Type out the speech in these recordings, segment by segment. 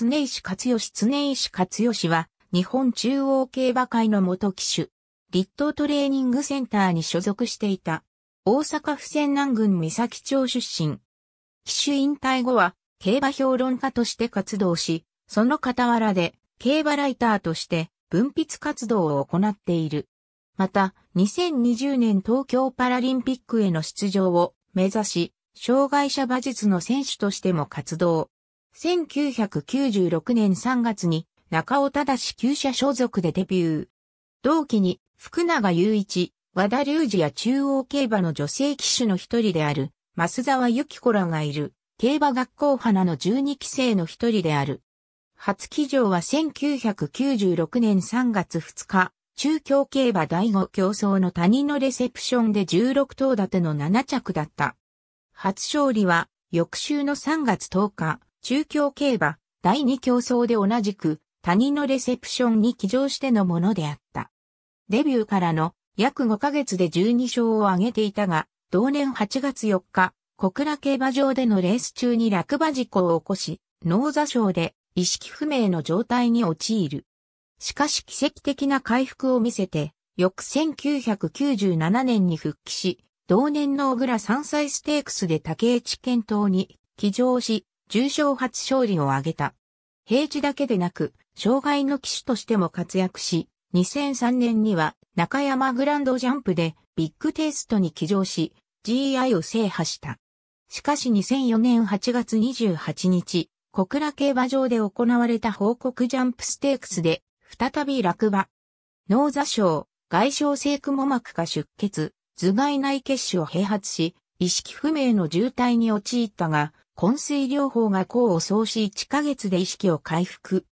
常石勝義常石勝義は、日本中央競馬会の元騎手、立東トレーニングセンターに所属していた、大阪府泉南郡三崎町出身。騎手引退後は、競馬評論家として活動し、その傍らで、競馬ライターとして、文筆活動を行っている。また、2020年東京パラリンピックへの出場を目指し、障害者馬術の選手としても活動。1996年3月に中尾忠旧社所属でデビュー。同期に福永雄一、和田隆二や中央競馬の女性騎手の一人である、増沢由紀子らがいる、競馬学校花の12期生の一人である。初騎乗は1996年3月2日、中京競馬第5競争の谷のレセプションで16頭立ての7着だった。初勝利は、翌週の3月10日、中京競馬、第二競争で同じく、他人のレセプションに騎乗してのものであった。デビューからの約5ヶ月で12勝を挙げていたが、同年8月4日、小倉競馬場でのレース中に落馬事故を起こし、脳座症で意識不明の状態に陥る。しかし奇跡的な回復を見せて、翌1997年に復帰し、同年の小倉山菜ステークスで竹内健闘に騎乗し、重賞初勝利を挙げた。平地だけでなく、障害の騎手としても活躍し、2003年には中山グランドジャンプでビッグテイストに騎乗し、GI を制覇した。しかし2004年8月28日、小倉競馬場で行われた報告ジャンプステークスで、再び落馬。脳座症、外傷性蜘蛛膜下出血、頭蓋内血腫を併発し、意識不明の重体に陥ったが、昏睡療法が功を奏し1ヶ月で意識を回復。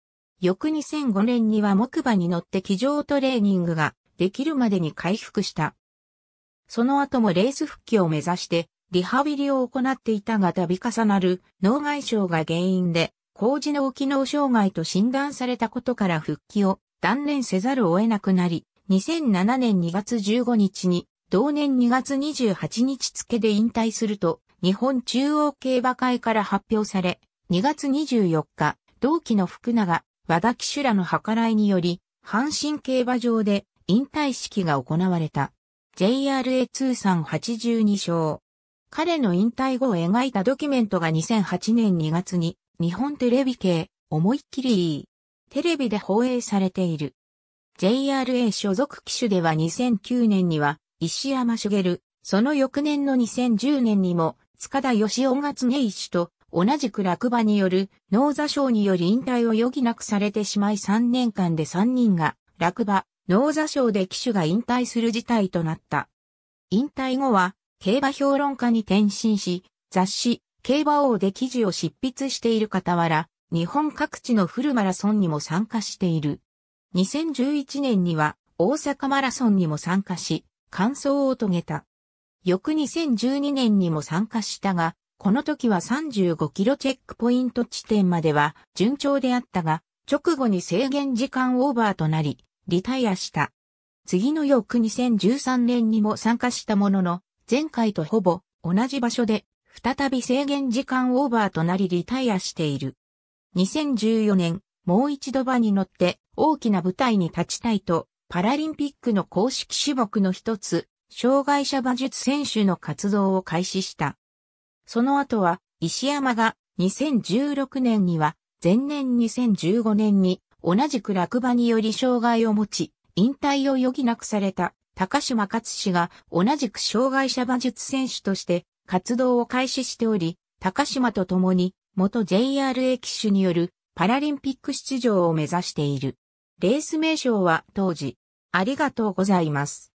翌2005年には木馬に乗って騎乗トレーニングができるまでに回復した。その後もレース復帰を目指してリハビリを行っていたが度重なる脳外傷が原因で高次脳機能障害と診断されたことから復帰を断念せざるを得なくなり、2007年2月15日に同年2月28日付で引退すると、日本中央競馬会から発表され、2月24日、同期の福永、和田騎手らの計らいにより、阪神競馬場で引退式が行われた。JRA 通算82勝。彼の引退後を描いたドキュメントが2008年2月に日本テレビ系思いっきりいいテレビで放映されている。JRA 所属騎手では2009年には石山茂、その翌年の2010年にも塚田義雄が常一と同じく落馬による脳座症により引退を余儀なくされてしまい3年間で3人が落馬、脳座症で騎手が引退する事態となった。引退後は競馬評論家に転身し、雑誌、競馬王で記事を執筆している傍ら、日本各地のフルマラソンにも参加している。2011年には大阪マラソンにも参加し、感想を遂げた。翌2012年にも参加したが、この時は35キロチェックポイント地点までは順調であったが、直後に制限時間オーバーとなり、リタイアした。次の翌2013年にも参加したものの、前回とほぼ同じ場所で、再び制限時間オーバーとなりリタイアしている。2014年、もう一度場に乗って大きな舞台に立ちたいと、パラリンピックの公式種目の一つ、障害者馬術選手の活動を開始した。その後は、石山が2016年には、前年2015年に同じく落馬により障害を持ち、引退を余儀なくされた高島勝氏が同じく障害者馬術選手として活動を開始しており、高島と共に元 JRA 騎手によるパラリンピック出場を目指している。レース名称は当時、ありがとうございます。